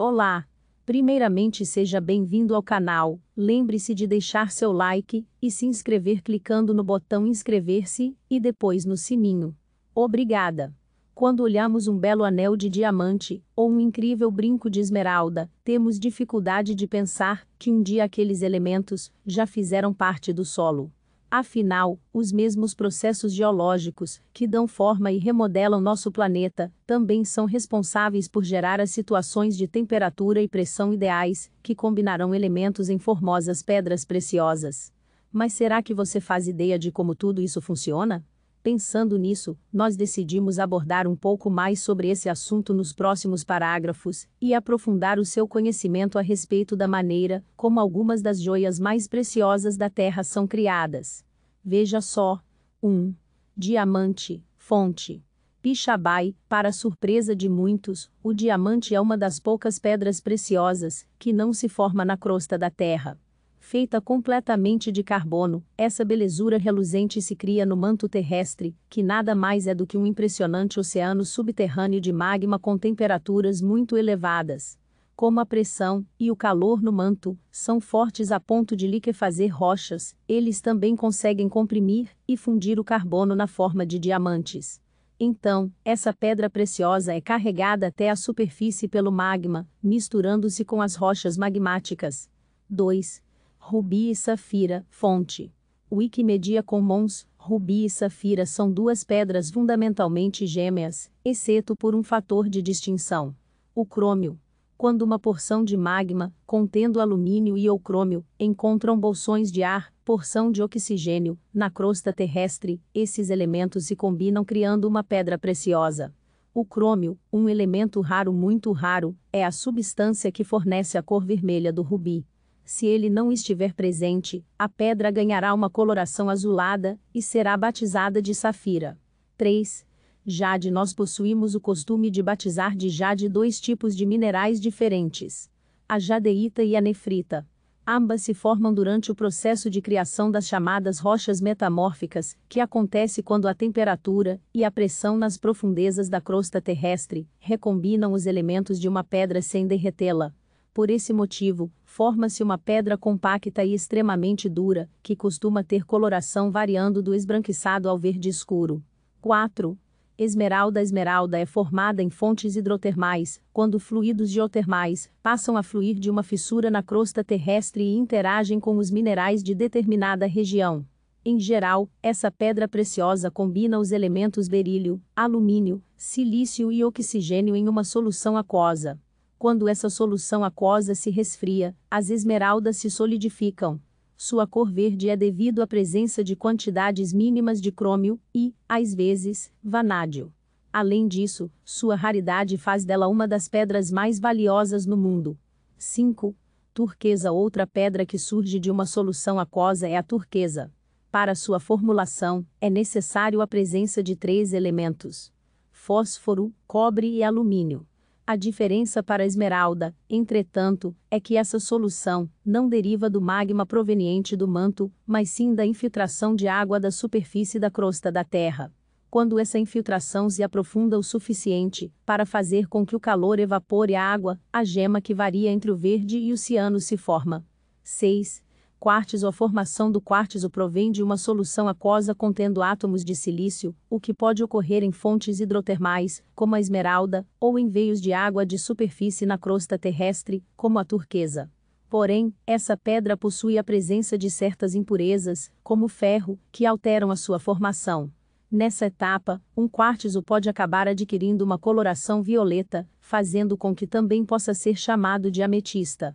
Olá! Primeiramente seja bem-vindo ao canal, lembre-se de deixar seu like e se inscrever clicando no botão inscrever-se e depois no sininho. Obrigada! Quando olhamos um belo anel de diamante ou um incrível brinco de esmeralda, temos dificuldade de pensar que um dia aqueles elementos já fizeram parte do solo. Afinal, os mesmos processos geológicos, que dão forma e remodelam nosso planeta, também são responsáveis por gerar as situações de temperatura e pressão ideais, que combinarão elementos em formosas pedras preciosas. Mas será que você faz ideia de como tudo isso funciona? Pensando nisso, nós decidimos abordar um pouco mais sobre esse assunto nos próximos parágrafos e aprofundar o seu conhecimento a respeito da maneira como algumas das joias mais preciosas da Terra são criadas. Veja só: 1. Um, diamante, fonte. Pichabai, para surpresa de muitos, o diamante é uma das poucas pedras preciosas que não se forma na crosta da Terra. Feita completamente de carbono, essa belezura reluzente se cria no manto terrestre, que nada mais é do que um impressionante oceano subterrâneo de magma com temperaturas muito elevadas. Como a pressão e o calor no manto são fortes a ponto de liquefazer rochas, eles também conseguem comprimir e fundir o carbono na forma de diamantes. Então, essa pedra preciosa é carregada até a superfície pelo magma, misturando-se com as rochas magmáticas. 2 rubi e safira, fonte. Wikimedia Commons, rubi e safira são duas pedras fundamentalmente gêmeas, exceto por um fator de distinção. O crômio. Quando uma porção de magma, contendo alumínio e ou crômio, encontram bolsões de ar, porção de oxigênio, na crosta terrestre, esses elementos se combinam criando uma pedra preciosa. O crômio, um elemento raro muito raro, é a substância que fornece a cor vermelha do rubi. Se ele não estiver presente, a pedra ganhará uma coloração azulada e será batizada de safira. 3. Jade Nós possuímos o costume de batizar de jade dois tipos de minerais diferentes: a jadeíta e a nefrita. Ambas se formam durante o processo de criação das chamadas rochas metamórficas, que acontece quando a temperatura e a pressão nas profundezas da crosta terrestre recombinam os elementos de uma pedra sem derretê-la. Por esse motivo, forma-se uma pedra compacta e extremamente dura, que costuma ter coloração variando do esbranquiçado ao verde escuro. 4. Esmeralda Esmeralda é formada em fontes hidrotermais, quando fluidos geotermais passam a fluir de uma fissura na crosta terrestre e interagem com os minerais de determinada região. Em geral, essa pedra preciosa combina os elementos berílio, alumínio, silício e oxigênio em uma solução aquosa. Quando essa solução aquosa se resfria, as esmeraldas se solidificam. Sua cor verde é devido à presença de quantidades mínimas de crômio e, às vezes, vanádio. Além disso, sua raridade faz dela uma das pedras mais valiosas no mundo. 5. Turquesa Outra pedra que surge de uma solução aquosa é a turquesa. Para sua formulação, é necessário a presença de três elementos: fósforo, cobre e alumínio. A diferença para a esmeralda, entretanto, é que essa solução não deriva do magma proveniente do manto, mas sim da infiltração de água da superfície da crosta da Terra. Quando essa infiltração se aprofunda o suficiente para fazer com que o calor evapore a água, a gema que varia entre o verde e o ciano se forma. 6. Quartzo A formação do quartzo provém de uma solução aquosa contendo átomos de silício, o que pode ocorrer em fontes hidrotermais, como a esmeralda, ou em veios de água de superfície na crosta terrestre, como a turquesa. Porém, essa pedra possui a presença de certas impurezas, como ferro, que alteram a sua formação. Nessa etapa, um quartzo pode acabar adquirindo uma coloração violeta, fazendo com que também possa ser chamado de ametista.